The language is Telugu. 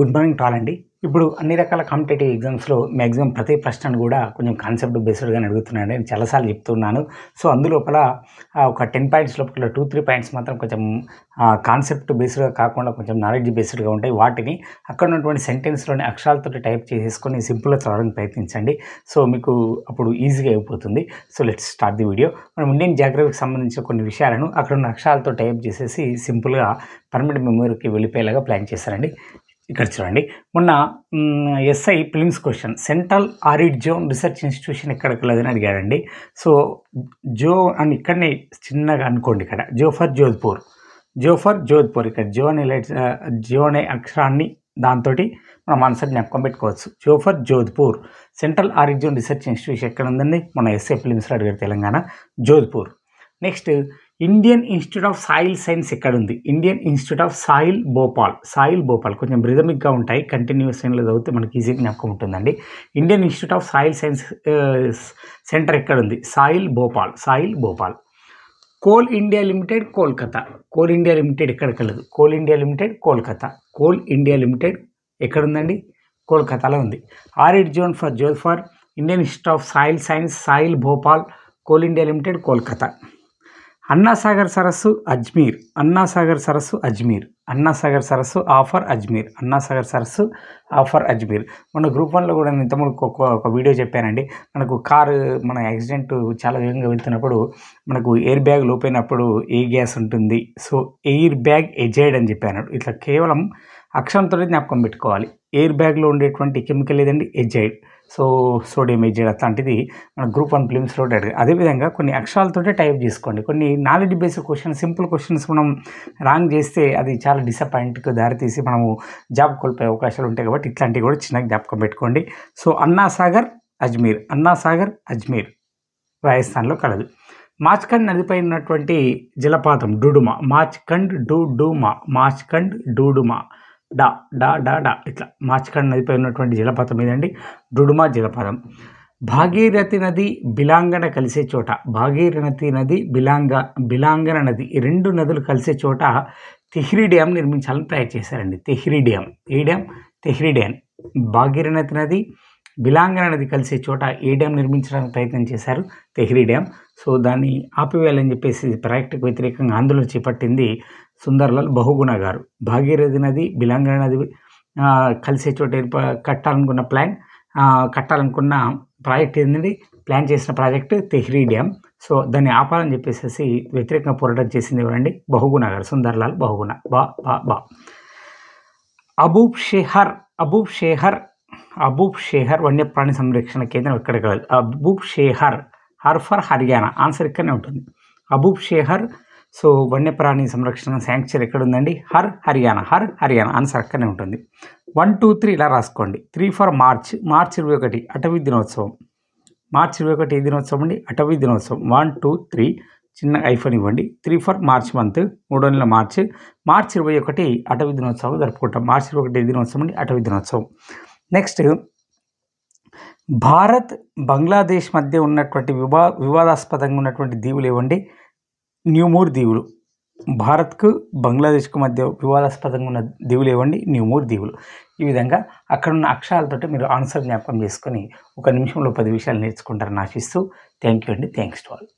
గుడ్ మార్నింగ్ టాల్ అండి ఇప్పుడు అన్ని రకాల కాంపిటేటివ్ ఎగ్జామ్స్లో మ్యాక్సిమం ప్రతి ప్రశ్నను కూడా కొంచెం కాన్సెప్ట్ బేస్డ్గానే అడుగుతున్నాను నేను చాలాసార్లు చెప్తున్నాను సో అందులోపల ఒక టెన్ పాయింట్స్ లోపల టూ త్రీ పాయింట్స్ మాత్రం కొంచెం కాన్సెప్ట్ బేస్డ్గా కాకుండా కొంచెం నాలెడ్జ్ బేస్డ్గా ఉంటాయి వాటిని అక్కడ ఉన్నటువంటి సెంటెన్స్లోని అక్షరాలతో టైప్ చేసేసుకొని సింపుల్గా చదవడానికి ప్రయత్నించండి సో మీకు అప్పుడు ఈజీగా అయిపోతుంది so let's start the video మనం ఇండియన్ జాగ్రఫీకి సంబంధించిన కొన్ని విషయాలను అక్కడ ఉన్న అక్షరాలతో టైప్ చేసేసి సింపుల్గా పర్మనెంట్ మెమోరీకి వెళ్ళిపోయేలాగా ప్లాన్ చేశారండి ఇక్కడ చూడండి మొన్న SI prelims question central arid zone research institution ఎక్కడికి లేదని అడిగాడండి సో జో అని ఇక్కడనే చిన్నగా అనుకోండి ఇక్కడ జోఫర్ జోధ్పూర్ జోఫర్ జోధ్పూర్ ఇక్కడ జో అనే లైట్ జో అనే అక్షరాన్ని దాంతో మనం ఆన్సర్ జ్ఞాపకం పెట్టుకోవచ్చు జోఫర్ Jodhpur central arid zone research institution ఎక్కడ ఉందండి మన ఎస్ఐ ఫిలిమ్స్లో అడిగారు Telangana Jodhpur next Indian institute of soil science ఎక్కడ ఉంది Indian institute of soil Bhopal soil Bhopal కొంచెం రిథమిక్గా ఉంటాయి కంటిన్యూస్ లైన్లో చదివితే మనకి ఈజీగా జ్ఞాపకం ఉంటుందండి Indian institute of soil science centre ఎక్కడ ఉంది soil Bhopal soil Bhopal coal India limited Kolkata coal India limited ఎక్కడ కలదు coal India limited Kolkata coal India limited ఎక్కడ ఉందండి కోల్కతాలో ఉంది ఆరిడ్ జోన్ ఫర్ జోల్ ఫర్ Indian institute of soil science soil Bhopal coal India limited Kolkata Anasagar సరస్సు అజ్మీర్ అన్నాసాగర్ సరస్సు అజ్మీర్ అన్నాసాగర్ సరస్సు ఆఫర్ అజ్మీర్ అన్నాసాగర్ సరస్సు ఆఫర్ అజ్మీర్ మన గ్రూప్ వన్లో కూడా నేను తమ్ముడు ఒక వీడియో చెప్పానండి మనకు కారు మన యాక్సిడెంట్ చాలా వేగంగా వెళ్తున్నప్పుడు మనకు ఎయిర్ బ్యాగ్ లోపైనప్పుడు ఏ గ్యాస్ ఉంటుంది సో ఎయిర్ బ్యాగ్ ఎజైడ్ అని చెప్పాను ఇట్లా కేవలం అక్షరంతో జ్ఞాపకం పెట్టుకోవాలి ఎయిర్ బ్యాగ్లో ఉండేటువంటి కెమికల్ ఏదండి ఎజైడ్ సో సోడియం ఎజైడ్ అట్లాంటిది మన గ్రూప్ వన్ ప్లిమ్స్లో అడిగారు అదేవిధంగా కొన్ని అక్షరాలతో టైప్ చేసుకోండి కొన్ని knowledge based questions simple questions మనం రాంగ్ చేస్తే అది చాలా డిసప్పాయింట్కి దారితీసి మనము జాబ్ కోల్పోయే అవకాశాలు ఉంటాయి కాబట్టి ఇట్లాంటివి కూడా చిన్న జ్ఞాపకం పెట్టుకోండి సో అన్నాసాగర్ అజ్మీర్ అన్నాసాగర్ అజ్మీర్ రాజస్థాన్లో కలదు మాచ్ఖండ్ నదిపై ఉన్నటువంటి జలపాతం డూడుమా మాచ్ఖండ్ డూమా మాచ్ఖండ్ డూడుమా డా డా డా డా ఇట్లా మాచికాడ నదిపై ఉన్నటువంటి జలపాతం ఏదండి డుడుమా జలపాతం భాగీరథి నది బిలాంగన కలిసే చోట భాగీరథి నది బిలాంగ బిలాంగన నది ఈ రెండు నదులు కలిసే చోట తెహ్రీ డ్యామ్ నిర్మించాలని ట్రై చేశారండి తెహ్రీ డ్యామ్ ఏ డ్యామ్ తెహ్రీ డ్యామ్ భాగీరథి నది బిలాంగన నది కలిసే చోట ఏ డ్యామ్ నిర్మించడానికి ప్రయత్నం చేశారు తెహ్రీ డ్యామ్ సో దాన్ని ఆపివేయాలని చెప్పేసి ప్రాజెక్టుకు వ్యతిరేకంగా ఆందోళన చేపట్టింది సుందర్లాల్ బహుగుణ గారు భాగీరథి నది బిలాంగన నది కలిసే చోట ఏర్ప కట్టాలనుకున్న ప్లాన్ కట్టాలనుకున్న ప్రాజెక్ట్ ఏంటండి ప్లాన్ చేసిన ప్రాజెక్ట్ తెహ్రీ డ్యామ్ సో దాన్ని ఆపాలని చెప్పేసి వ్యతిరేకంగా పోరాటం చేసింది ఎవరండి బహుగుణ గారు సుందర్లాల్ బహుగుణ బా బా బా అబూబ్ షేహర్ అబూబ్ షేహర్ అబూబ్ షేహర్ వన్యప్రాణి సంరక్షణ కేంద్రం ఎక్కడ కలదు అబూబ్ షేహర్ హర్ఫర్ హర్యానా ఆన్సర్ ఇక్కడనే ఉంటుంది అబూబ్ షేహర్ సో వన్యప్రాణి సంరక్షణ శాంక్చర్ ఎక్కడ ఉందండి హర్ హర్యానా హర్ హర్యానా ఆన్సర్ అక్కడనే ఉంటుంది వన్ టూ త్రీ ఇలా రాసుకోండి త్రీ ఫర్ మార్చ్ మార్చ్ ఇరవై ఒకటి అటవీ దినోత్సవం మార్చ్ ఇరవై ఒకటి ఏ దినోత్సవం అండి అటవీ దినోత్సవం వన్ టూ త్రీ చిన్న ఐఫోన్ ఇవ్వండి త్రీ ఫర్ మార్చ్ మంత్ మూడో నెల మార్చ్ మార్చ్ ఇరవై ఒకటి అటవీ దినోత్సవం జరుపుకుంటాం మార్చ్ ఇరవై ఒకటి దినోత్సవం అండి అటవీ దినోత్సవం నెక్స్ట్ భారత్ బంగ్లాదేశ్ మధ్య ఉన్నటువంటి వివా వివాదాస్పదంగా ఉన్నటువంటి దీవులు ఇవ్వండి న్యూమూర్ దీవులు భారత్కు బంగ్లాదేశ్కు మధ్య వివాదాస్పదంగా ఉన్న దీవులు ఇవ్వండి న్యూమూర్ దీవులు ఈ విధంగా అక్కడ ఉన్న అక్షరాలతో మీరు ఆన్సర్ జ్ఞాపకం చేసుకొని ఒక నిమిషంలో పది విషయాలు నేర్చుకుంటారని ఆశిస్తూ థ్యాంక్ యూ అండి థ్యాంక్స్ టు ఆల్